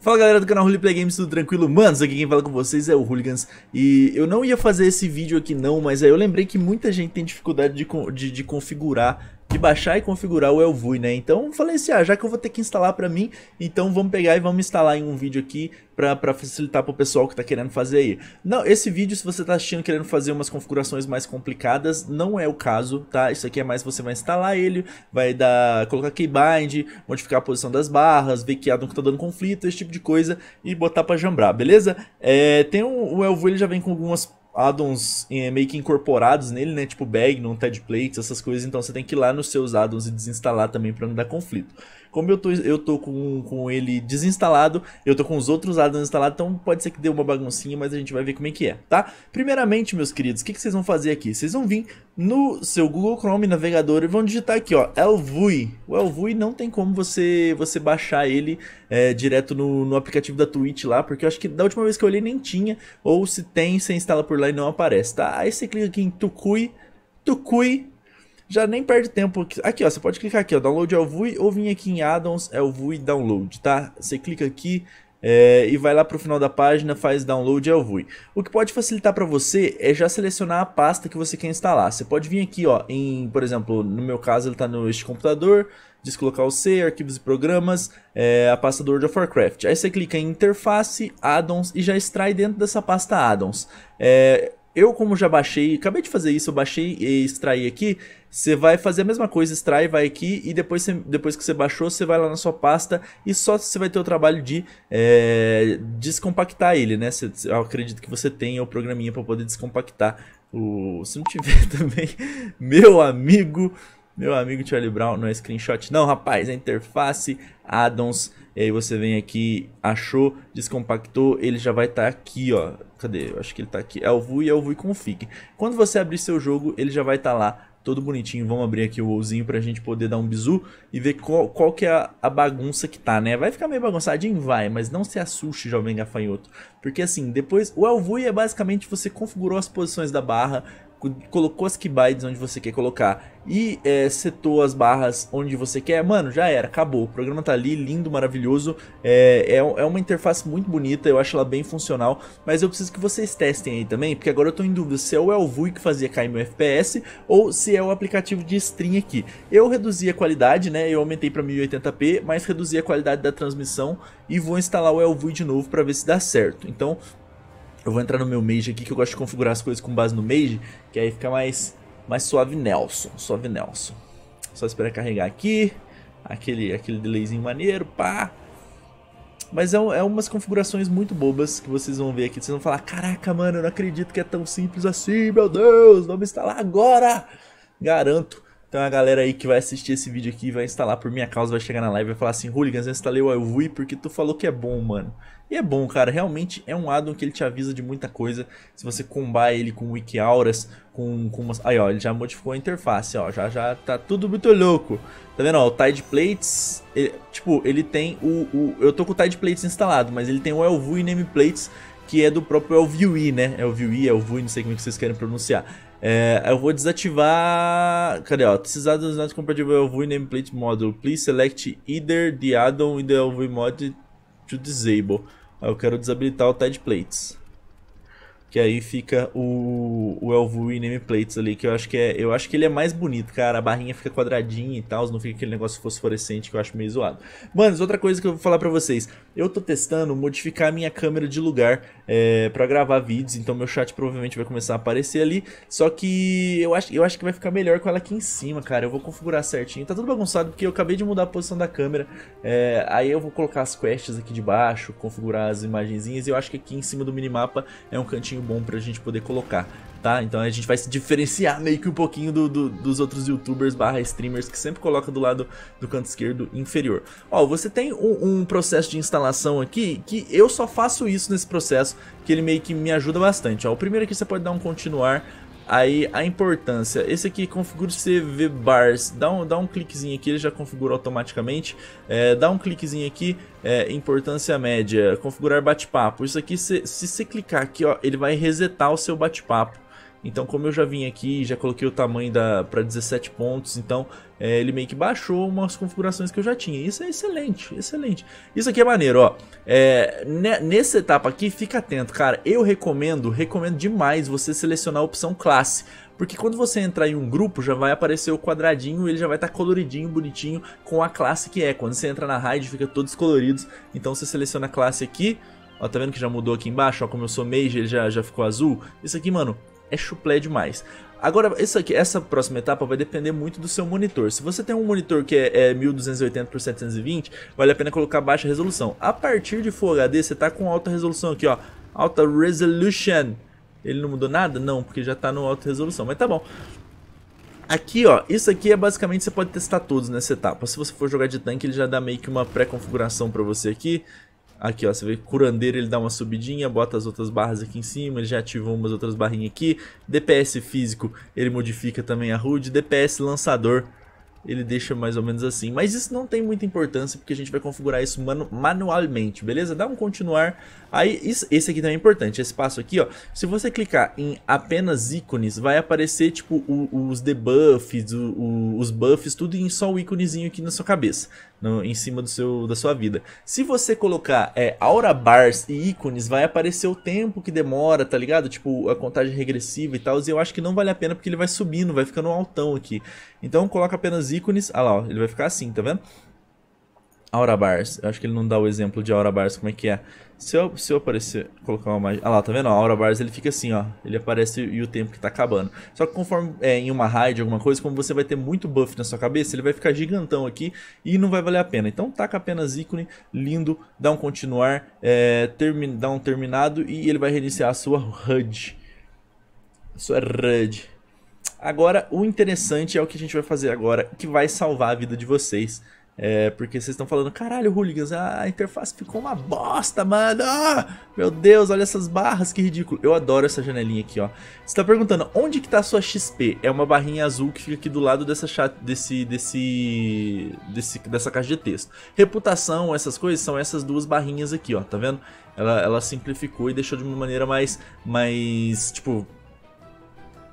Fala galera do canal Play Games, tudo tranquilo? Manos, aqui quem fala com vocês é o Hooligans E eu não ia fazer esse vídeo aqui não, mas aí eu lembrei que muita gente tem dificuldade de, de, de configurar de baixar e configurar o Elvui, né? Então falei assim, ah, já que eu vou ter que instalar para mim, então vamos pegar e vamos instalar em um vídeo aqui para facilitar para o pessoal que está querendo fazer aí. Não, esse vídeo, se você está assistindo querendo fazer umas configurações mais complicadas, não é o caso, tá? Isso aqui é mais você vai instalar ele, vai dar, colocar keybind, modificar a posição das barras, ver que a que tá dando conflito, esse tipo de coisa e botar para jambrar, beleza? É, tem um, o Elvui ele já vem com algumas addons é, meio que incorporados nele, né? Tipo bag, não Ted Plates, essas coisas. Então você tem que ir lá nos seus addons e desinstalar também para não dar conflito. Como eu tô, eu tô com, com ele desinstalado, eu tô com os outros addons instalados, então pode ser que dê uma baguncinha, mas a gente vai ver como é que é, tá? Primeiramente, meus queridos, o que, que vocês vão fazer aqui? Vocês vão vir no seu Google Chrome navegador e vão digitar aqui, ó, Elvui. O Elvui não tem como você, você baixar ele é, direto no, no aplicativo da Twitch lá, porque eu acho que da última vez que eu olhei nem tinha, ou se tem, você instala por lá e não aparece, tá? Aí você clica aqui em Tukui, Tukui, já nem perde tempo. Aqui, ó, você pode clicar aqui, ó, download Elvui, é ou vir aqui em addons, Elvui é download, tá? Você clica aqui é, e vai lá para o final da página, faz download Elvui. É o que pode facilitar para você é já selecionar a pasta que você quer instalar. Você pode vir aqui, ó, em, por exemplo, no meu caso ele está neste computador, o C, arquivos e programas, é, a pasta do World of Warcraft. Aí você clica em interface, addons e já extrai dentro dessa pasta addons. É, eu, como já baixei, acabei de fazer isso, eu baixei e extraí aqui. Você vai fazer a mesma coisa, extrai, vai aqui e depois, depois que você baixou, você vai lá na sua pasta e só você vai ter o trabalho de é, descompactar ele, né? eu acredito que você tenha o programinha para poder descompactar. O, se não tiver também, meu amigo, meu amigo Charlie Brown, não é screenshot não, rapaz, é interface, addons, e aí você vem aqui, achou, descompactou, ele já vai estar tá aqui, ó. Cadê? Eu acho que ele está aqui. É o VUI, é o VUI config. Quando você abrir seu jogo, ele já vai estar tá lá, todo bonitinho. Vamos abrir aqui o WoWzinho pra gente poder dar um bizu e ver qual, qual que é a, a, bagunça que tá, né? Vai ficar meio bagunçadinho? Vai, mas não se assuste, jovem gafanhoto. Porque assim, depois... O VUI é basicamente você configurou as posições da barra colocou as keybites onde você quer colocar e é, setou as barras onde você quer, mano, já era, acabou. O programa tá ali, lindo, maravilhoso. É, é, é, uma interface muito bonita, eu acho ela bem funcional, mas eu preciso que vocês testem aí também, porque agora eu tô em dúvida se é o Elvui que fazia cair meu FPS ou se é o aplicativo de stream aqui. Eu reduzi a qualidade, né? Eu aumentei para 1080p, mas reduzi a qualidade da transmissão e vou instalar o Elvui de novo para ver se dá certo. Então, eu vou entrar no meu Mage aqui, que eu gosto de configurar as coisas com base no Mage, que aí fica mais, mais suave Nelson, suave Nelson. Só esperar carregar aqui, aquele, aquele delayzinho maneiro, pá. Mas é, é umas configurações muito bobas que vocês vão ver aqui. Vocês vão falar, caraca, mano, eu não acredito que é tão simples assim, meu Deus, vamos instalar agora! Garanto então a galera aí que vai assistir esse vídeo aqui, vai instalar por minha causa, vai chegar na live e vai falar assim, Hooligans, eu instalei o iWui porque tu falou que é bom, mano. E é bom, cara, realmente é um addon que ele te avisa de muita coisa, se você combar ele com wiki auras, com, com umas... Aí ó, ele já modificou a interface, ó, já, já tá tudo muito louco. Tá vendo, ó, o Tide Plates, ele, tipo, ele tem o, o... Eu tô com o Tide Plates instalado, mas ele tem o Elvui Name Plates, que é do próprio Elvui, né? Elvui, Elvui, não sei como é que vocês querem pronunciar é, eu vou desativar. Cadê? Ó, precisar dos not compatible LV nameplate module. Please select either the addon on in the LV mod to disable. Eu quero desabilitar o Tide Plates. Que aí fica o, o Elvu nameplates ali, que eu acho que é. Eu acho que ele é mais bonito, cara. A barrinha fica quadradinha e tal, não fica aquele negócio fosforescente que eu acho meio zoado. mano outra coisa que eu vou falar pra vocês. Eu tô testando modificar a minha câmera de lugar é, pra gravar vídeos, então meu chat provavelmente vai começar a aparecer ali. Só que eu acho, eu acho que vai ficar melhor com ela aqui em cima, cara. Eu vou configurar certinho. Tá tudo bagunçado porque eu acabei de mudar a posição da câmera. É, aí eu vou colocar as quests aqui de baixo, configurar as imagenzinhas. E eu acho que aqui em cima do minimapa é um cantinho bom pra gente poder colocar. Tá? Então a gente vai se diferenciar meio que um pouquinho do, do, dos outros youtubers barra streamers que sempre coloca do lado do canto esquerdo inferior. Ó, você tem um, um, processo de instalação aqui que eu só faço isso nesse processo, que ele meio que me ajuda bastante. Ó, o primeiro aqui você pode dar um continuar, Aí a importância, esse aqui configura CV bars, dá um, dá um cliquezinho aqui, ele já configura automaticamente, é, dá um cliquezinho aqui, é, importância média, configurar bate-papo, isso aqui se, se você clicar aqui ó, ele vai resetar o seu bate-papo, então, como eu já vim aqui, já coloquei o tamanho para 17 pontos, então é, ele meio que baixou umas configurações que eu já tinha. Isso é excelente, excelente. Isso aqui é maneiro, ó. É, nessa etapa aqui, fica atento, cara. Eu recomendo, recomendo demais você selecionar a opção classe. Porque quando você entrar em um grupo, já vai aparecer o quadradinho, ele já vai estar tá coloridinho, bonitinho, com a classe que é. Quando você entra na raid, fica todos coloridos. Então você seleciona a classe aqui. Ó, tá vendo que já mudou aqui embaixo? Ó, como eu sou mage, ele já, já ficou azul. Isso aqui, mano, é chuplé demais. Agora, isso aqui, essa próxima etapa vai depender muito do seu monitor. Se você tem um monitor que é, é 1280 por 720, vale a pena colocar baixa resolução. A partir de Full HD, você está com alta resolução aqui, ó. Alta resolution. Ele não mudou nada? Não, porque já está no alta resolução, mas tá bom. Aqui, ó, isso aqui é basicamente você pode testar todos nessa etapa. Se você for jogar de tanque, ele já dá meio que uma pré-configuração para você aqui. Aqui, ó, você vê curandeiro, ele dá uma subidinha, bota as outras barras aqui em cima, ele já ativou umas outras barrinhas aqui. DPS físico, ele modifica também a HUD. DPS lançador, ele deixa mais ou menos assim. Mas isso não tem muita importância, porque a gente vai configurar isso manu manualmente, beleza? Dá um continuar. Aí, isso, esse aqui também é importante, esse passo aqui, ó. Se você clicar em apenas ícones, vai aparecer, tipo, o, os debuffs, o, o, os buffs, tudo em só o íconezinho aqui na sua cabeça no, em cima do seu, da sua vida. Se você colocar é, aura bars e ícones, vai aparecer o tempo que demora, tá ligado? Tipo, a contagem regressiva e tal. E eu acho que não vale a pena porque ele vai subindo, vai ficando um altão aqui. Então coloca apenas ícones. Ah lá, ó, ele vai ficar assim, tá vendo? Aura Bars. Eu acho que ele não dá o exemplo de Aura Bars, como é que é. Se eu, se eu aparecer, colocar uma imagem, Ah lá, tá vendo? A Aura Bars, ele fica assim, ó. Ele aparece e o tempo que tá acabando. Só que conforme é em uma raid, alguma coisa, como você vai ter muito buff na sua cabeça, ele vai ficar gigantão aqui e não vai valer a pena. Então taca apenas ícone, lindo, dá um continuar, é, termi... dá um terminado e ele vai reiniciar a sua HUD. sua HUD. Agora, o interessante é o que a gente vai fazer agora, que vai salvar a vida de vocês é, porque vocês estão falando, caralho, Hooligans, a interface ficou uma bosta, mano! Ah, meu Deus, olha essas barras, que ridículo. Eu adoro essa janelinha aqui, ó. Você tá perguntando, onde que tá a sua XP? É uma barrinha azul que fica aqui do lado dessa chat, desse, desse, desse, dessa caixa de texto. Reputação, essas coisas, são essas duas barrinhas aqui, ó, tá vendo? Ela, ela simplificou e deixou de uma maneira mais, mais, tipo,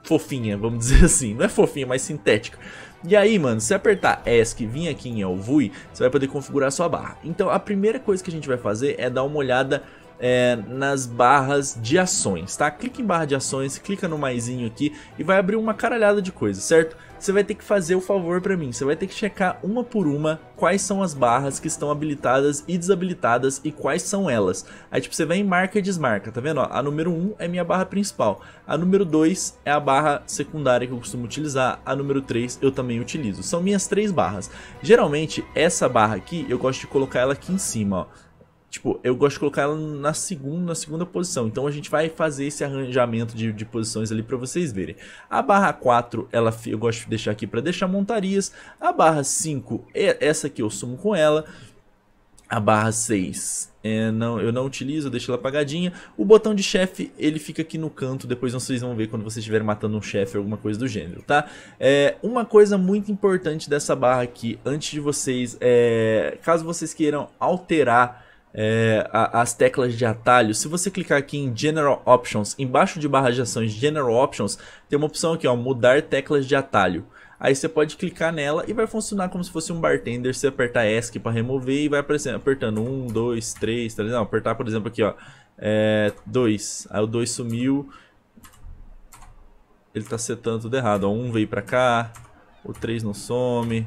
fofinha, vamos dizer assim. Não é fofinha, mas sintética. E aí, mano, se apertar ESC e vir aqui em Elvui, você vai poder configurar sua barra. Então, a primeira coisa que a gente vai fazer é dar uma olhada é, nas barras de ações, tá? Clica em barra de ações, clica no maisinho aqui e vai abrir uma caralhada de coisa, certo? você vai ter que fazer o favor para mim. Você vai ter que checar uma por uma quais são as barras que estão habilitadas e desabilitadas e quais são elas. Aí tipo, você vai em marca e desmarca, tá vendo? Ó, a número 1 é minha barra principal, a número 2 é a barra secundária que eu costumo utilizar, a número 3 eu também utilizo. São minhas três barras. Geralmente essa barra aqui, eu gosto de colocar ela aqui em cima, ó. Tipo, eu gosto de colocar ela na segunda, na segunda posição. Então a gente vai fazer esse arranjamento de, de posições ali para vocês verem. A barra 4, ela, eu gosto de deixar aqui para deixar montarias. A barra 5, é essa aqui eu sumo com ela. A barra 6, é, não, eu não utilizo, eu deixo ela apagadinha. O botão de chefe, ele fica aqui no canto, depois vocês vão ver quando vocês estiverem matando um chefe ou alguma coisa do gênero, tá? É, uma coisa muito importante dessa barra aqui, antes de vocês, é, caso vocês queiram alterar é, a, as teclas de atalho. Se você clicar aqui em General Options, embaixo de barra de ações General Options, tem uma opção aqui, ó, mudar teclas de atalho. Aí você pode clicar nela e vai funcionar como se fosse um bartender. Você apertar ESC para remover e vai aparecendo, apertando 1, 2, 3, 3. Não, apertar, por exemplo, aqui, ó, 2. É, aí o 2 sumiu. Ele tá setando tudo errado. Ó, 1 um veio para cá, o 3 não some,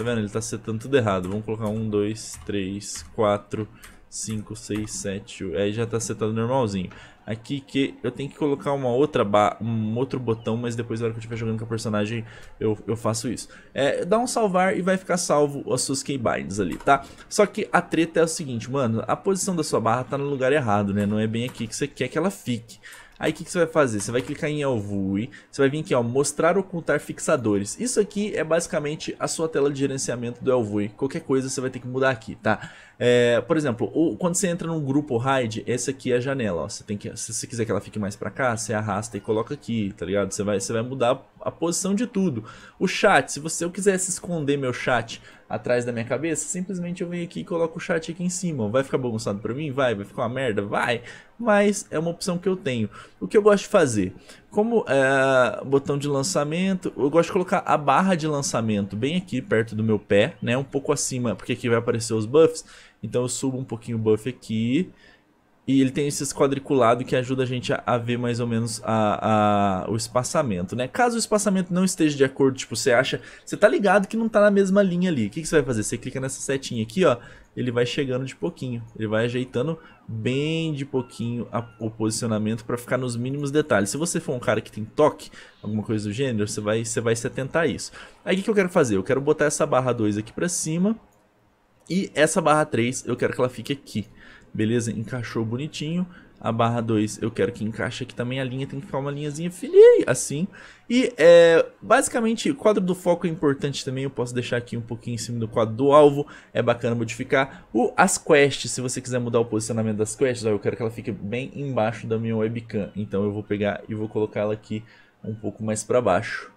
Tá vendo? Ele tá setando tudo errado. Vamos colocar 1, 2, 3, 4, 5, 6, 7. Aí já tá setado normalzinho. Aqui que eu tenho que colocar uma outra barra, um outro botão, mas depois na hora que eu estiver jogando com a personagem eu, eu faço isso. É, dá um salvar e vai ficar salvo as suas keybinds ali, tá? Só que a treta é o seguinte, mano, a posição da sua barra tá no lugar errado, né? Não é bem aqui que você quer que ela fique. Aí o que, que, você vai fazer? Você vai clicar em Elvui, você vai vir aqui, ó, mostrar ocultar fixadores. Isso aqui é basicamente a sua tela de gerenciamento do Elvui. Qualquer coisa você vai ter que mudar aqui, tá? É, por exemplo, o, quando você entra num grupo hide, essa aqui é a janela, ó. Você tem que, se você quiser que ela fique mais pra cá, você arrasta e coloca aqui, tá ligado? Você vai, você vai mudar a posição de tudo. O chat, se você eu quiser se esconder meu chat, atrás da minha cabeça, simplesmente eu venho aqui e coloco o chat aqui em cima. Vai ficar bagunçado para mim? Vai, vai ficar uma merda? Vai, mas é uma opção que eu tenho. O que eu gosto de fazer? Como é, botão de lançamento, eu gosto de colocar a barra de lançamento bem aqui perto do meu pé, né? Um pouco acima, porque aqui vai aparecer os buffs. Então eu subo um pouquinho o buff aqui. E ele tem esses quadriculados que ajuda a gente a, a ver mais ou menos a, a, o espaçamento, né? Caso o espaçamento não esteja de acordo, tipo, você acha... Você tá ligado que não tá na mesma linha ali. O que, que você vai fazer? Você clica nessa setinha aqui, ó. Ele vai chegando de pouquinho. Ele vai ajeitando bem de pouquinho a, o posicionamento para ficar nos mínimos detalhes. Se você for um cara que tem toque, alguma coisa do gênero, você vai, você vai se atentar a isso. Aí o que, que eu quero fazer? Eu quero botar essa barra 2 aqui para cima. E essa barra 3, eu quero que ela fique aqui. Beleza? Encaixou bonitinho. A barra 2 eu quero que encaixe aqui também. A linha tem que ficar uma linhazinha filhei, assim. E é, basicamente, quadro do foco é importante também. Eu posso deixar aqui um pouquinho em cima do quadro do alvo. É bacana modificar. O, as quests, se você quiser mudar o posicionamento das quests, ó, eu quero que ela fique bem embaixo da minha webcam. Então eu vou pegar e vou colocar ela aqui um pouco mais para baixo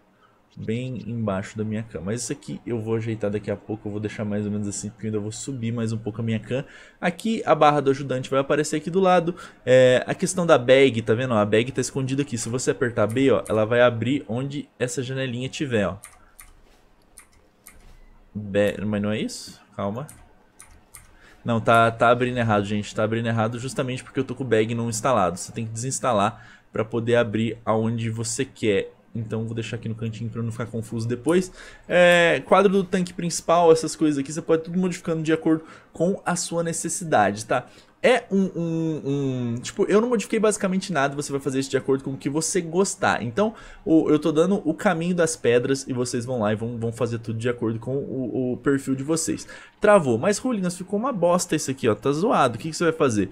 bem embaixo da minha cama. Mas isso aqui eu vou ajeitar daqui a pouco, eu vou deixar mais ou menos assim, porque eu ainda vou subir mais um pouco a minha cama. Aqui a barra do ajudante vai aparecer aqui do lado. É, a questão da bag, tá vendo? a bag tá escondida aqui. Se você apertar B, ó, ela vai abrir onde essa janelinha tiver, ó. Mas não é isso? Calma. Não, tá, tá abrindo errado, gente. Tá abrindo errado justamente porque eu tô com o bag não instalado. Você tem que desinstalar para poder abrir aonde você quer. Então vou deixar aqui no cantinho para não ficar confuso depois. É, quadro do tanque principal, essas coisas aqui, você pode tudo modificando de acordo com a sua necessidade, tá? É um, um, um, Tipo, eu não modifiquei basicamente nada, você vai fazer isso de acordo com o que você gostar. Então, o, eu tô dando o caminho das pedras e vocês vão lá e vão, vão fazer tudo de acordo com o, o perfil de vocês. Travou, mas Rulinas, ficou uma bosta isso aqui, ó, tá zoado. O que, que você vai fazer?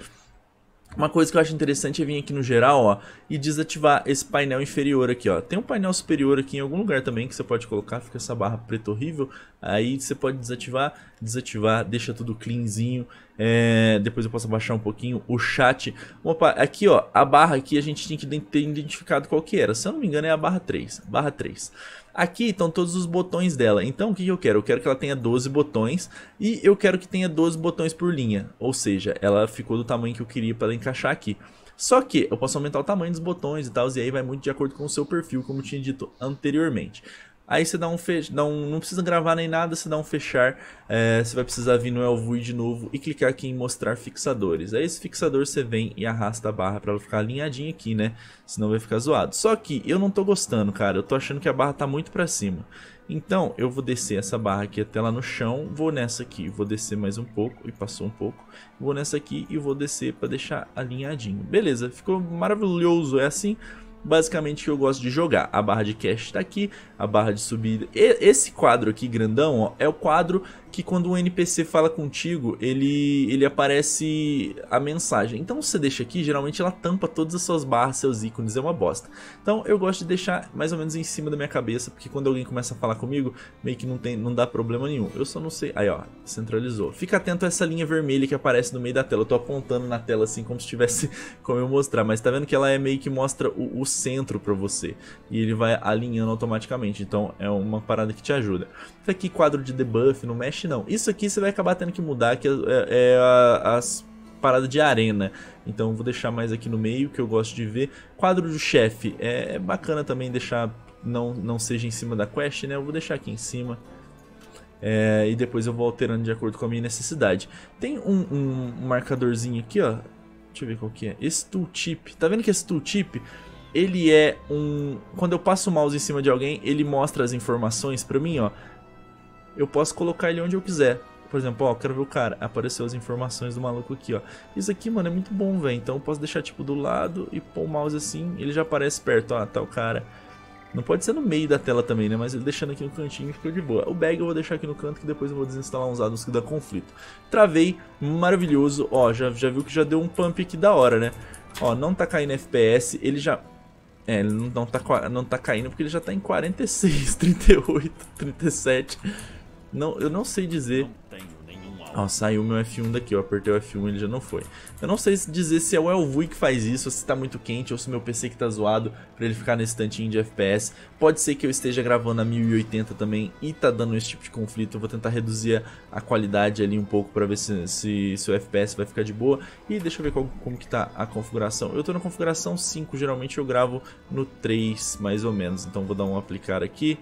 Uma coisa que eu acho interessante é vir aqui no geral, ó, e desativar esse painel inferior aqui, ó. Tem um painel superior aqui em algum lugar também que você pode colocar, fica essa barra preta horrível. Aí você pode desativar, desativar, deixa tudo cleanzinho. É, depois eu posso abaixar um pouquinho o chat. Opa, aqui ó, a barra aqui a gente tinha que ter identificado qual que era. Se eu não me engano é a barra 3, barra 3. Aqui estão todos os botões dela. Então o que, que eu quero? Eu quero que ela tenha 12 botões e eu quero que tenha 12 botões por linha. Ou seja, ela ficou do tamanho que eu queria para encaixar aqui. Só que eu posso aumentar o tamanho dos botões e tal, e aí vai muito de acordo com o seu perfil, como tinha dito anteriormente. Aí você dá um fechar, não não precisa gravar nem nada, você dá um fechar, é, você vai precisar vir no Elvui de novo e clicar aqui em mostrar fixadores. Aí esse fixador você vem e arrasta a barra para ela ficar alinhadinha aqui, né? Senão vai ficar zoado. Só que eu não tô gostando, cara, eu tô achando que a barra tá muito para cima. Então eu vou descer essa barra aqui até lá no chão, vou nessa aqui, vou descer mais um pouco, e passou um pouco, vou nessa aqui e vou descer para deixar alinhadinho. Beleza, ficou maravilhoso, é assim basicamente que eu gosto de jogar. A barra de cache está aqui, a barra de subida. E esse quadro aqui grandão, ó, é o quadro que quando um NPC fala contigo, ele, ele aparece a mensagem. Então você deixa aqui, geralmente ela tampa todas as suas barras, seus ícones, é uma bosta. Então eu gosto de deixar mais ou menos em cima da minha cabeça, porque quando alguém começa a falar comigo, meio que não, tem, não dá problema nenhum. Eu só não sei... Aí ó, centralizou. Fica atento a essa linha vermelha que aparece no meio da tela. Eu tô apontando na tela assim como se tivesse como eu mostrar, mas tá vendo que ela é meio que mostra o, o centro para você e ele vai alinhando automaticamente. Então é uma parada que te ajuda. Isso aqui, quadro de debuff, não mexe não. Isso aqui você vai acabar tendo que mudar, que é, é, é a, as paradas de arena. Então vou deixar mais aqui no meio, que eu gosto de ver. Quadro do chefe, é, é bacana também deixar, não, não seja em cima da quest, né? Eu vou deixar aqui em cima. É, e depois eu vou alterando de acordo com a minha necessidade. Tem um, um marcadorzinho aqui, ó. Deixa eu ver qual que é. Esse tooltip. Tá vendo que esse tooltip ele é um. Quando eu passo o mouse em cima de alguém, ele mostra as informações para mim, ó. Eu posso colocar ele onde eu quiser. Por exemplo, ó, quero ver o cara. Apareceu as informações do maluco aqui, ó. Isso aqui, mano, é muito bom, velho. Então eu posso deixar, tipo, do lado e pôr o mouse assim, ele já aparece perto, ó, tá o cara. Não pode ser no meio da tela também, né? Mas ele deixando aqui no cantinho ficou de boa. O bag eu vou deixar aqui no canto que depois eu vou desinstalar uns addons que dá conflito. Travei, maravilhoso. Ó, já, já viu que já deu um pump aqui da hora, né? Ó, não tá caindo FPS, ele já é, ele não, não, tá, não tá caindo porque ele já tá em 46, 38, 37. Não, eu não sei dizer. Não tenho Ó, saiu meu F1 daqui, eu apertei o F1 e ele já não foi. Eu não sei dizer se é o Elvui que faz isso, se tá muito quente ou se meu PC que tá zoado pra ele ficar nesse tantinho de FPS. Pode ser que eu esteja gravando a 1080 também e tá dando esse tipo de conflito. Eu vou tentar reduzir a qualidade ali um pouco pra ver se, se, se o FPS vai ficar de boa. E deixa eu ver qual, como que tá a configuração. Eu tô na configuração 5, geralmente eu gravo no 3 mais ou menos, então vou dar um aplicar aqui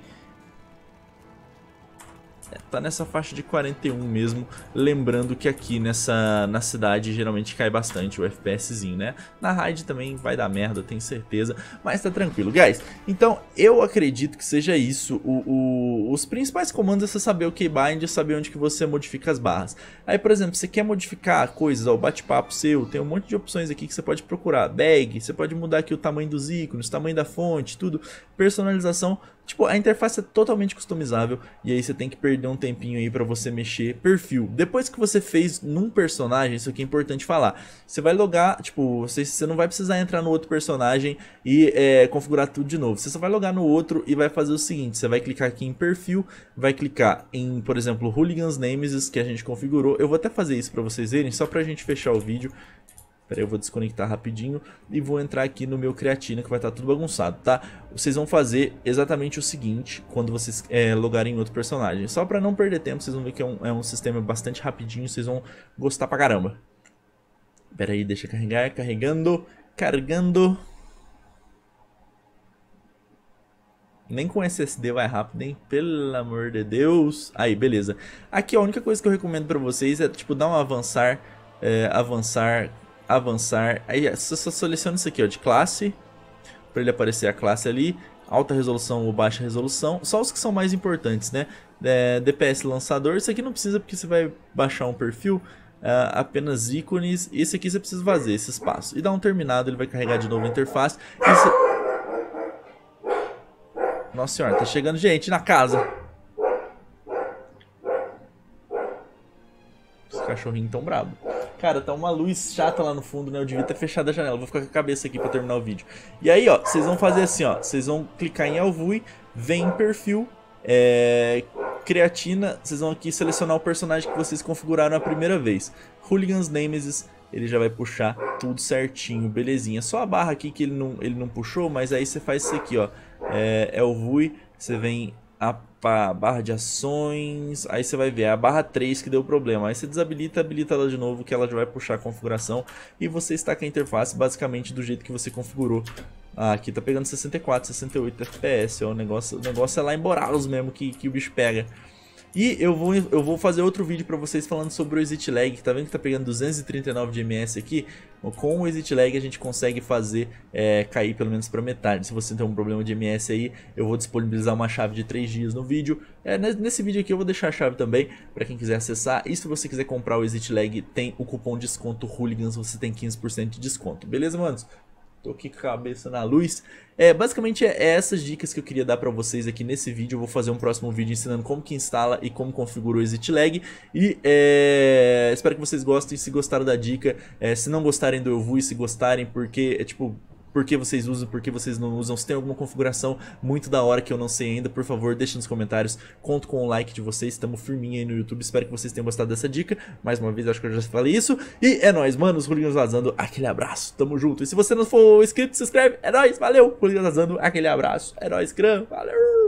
tá nessa faixa de 41 mesmo, lembrando que aqui nessa na cidade geralmente cai bastante o FPSzinho, né? Na raid também vai dar merda, tenho certeza, mas tá tranquilo, guys. Então eu acredito que seja isso, o, o, os principais comandos é você saber o keybind e é saber onde que você modifica as barras. Aí, por exemplo, você quer modificar coisas, ó, o bate-papo seu, tem um monte de opções aqui que você pode procurar, bag, você pode mudar aqui o tamanho dos ícones, tamanho da fonte, tudo, personalização, Tipo, a interface é totalmente customizável e aí você tem que perder um tempinho aí para você mexer perfil. Depois que você fez num personagem, isso aqui é importante falar. Você vai logar, tipo, você, você não vai precisar entrar no outro personagem e é, configurar tudo de novo. Você só vai logar no outro e vai fazer o seguinte, você vai clicar aqui em perfil, vai clicar em, por exemplo, Hooligans Nemesis que a gente configurou. Eu vou até fazer isso para vocês verem, só pra gente fechar o vídeo. Pera aí, eu vou desconectar rapidinho e vou entrar aqui no meu creatina que vai estar tá tudo bagunçado, tá? Vocês vão fazer exatamente o seguinte quando vocês é, logarem em outro personagem. Só pra não perder tempo, vocês vão ver que é um, é um sistema bastante rapidinho, vocês vão gostar pra caramba. Pera aí, deixa carregar, carregando, carregando. Nem com SSD vai rápido, hein? Pelo amor de Deus. Aí, beleza. Aqui a única coisa que eu recomendo pra vocês é, tipo, dar um avançar, é, avançar avançar. Aí você é, só seleciona isso aqui, ó, de classe, para ele aparecer a classe ali, alta resolução ou baixa resolução, só os que são mais importantes, né? É, DPS lançador, isso aqui não precisa porque você vai baixar um perfil, é, apenas ícones. Esse aqui você precisa fazer esse espaço. E dá um terminado, ele vai carregar de novo a interface. Isso... É- Nossa senhora, tá chegando gente na casa. Os cachorrinhos tão brabo. Cara, tá uma luz chata lá no fundo, né? Eu devia ter fechado a janela. Vou ficar com a cabeça aqui pra terminar o vídeo. E aí, ó, vocês vão fazer assim, ó. Vocês vão clicar em Alvui, vem em perfil, é, creatina, vocês vão aqui selecionar o personagem que vocês configuraram a primeira vez. Hooligans Nemesis, ele já vai puxar tudo certinho, belezinha. Só a barra aqui que ele não, ele não puxou, mas aí você faz isso aqui, ó. É, é o Vui, você vem a Pá, barra de ações. Aí você vai ver é a barra 3 que deu problema. Aí você desabilita, habilita ela de novo, que ela já vai puxar a configuração. E você está com a interface basicamente do jeito que você configurou. Ah, aqui tá pegando 64, 68 FPS, ó. O negócio, o negócio é lá em Boralos mesmo que, que o bicho pega. E eu vou, eu vou fazer outro vídeo para vocês falando sobre o exit lag, que tá vendo que tá pegando 239 de ms aqui? Com o exit lag a gente consegue fazer é, cair pelo menos para metade. Se você tem um problema de ms aí, eu vou disponibilizar uma chave de 3 dias no vídeo. É, nesse vídeo aqui eu vou deixar a chave também para quem quiser acessar. E se você quiser comprar o exit lag, tem o cupom desconto Hooligans, você tem 15% de desconto. Beleza, manos? Tô aqui com a cabeça na luz. É, basicamente é essas dicas que eu queria dar para vocês aqui nesse vídeo. Eu vou fazer um próximo vídeo ensinando como que instala e como configura o Exit Lag. E é, espero que vocês gostem. Se gostaram da dica, é, se não gostarem do Eu e se gostarem, porque é tipo por que vocês usam, por que vocês não usam, se tem alguma configuração muito da hora que eu não sei ainda, por favor, deixe nos comentários. Conto com o like de vocês, estamos firminha aí no YouTube, espero que vocês tenham gostado dessa dica. Mais uma vez, acho que eu já falei isso. E é nóis, mano, os Hooligans Vazando, aquele abraço, tamo junto. E se você não for inscrito, se inscreve, é nóis, valeu! rolinhos Vazando, aquele abraço, é nóis, Cram, valeu!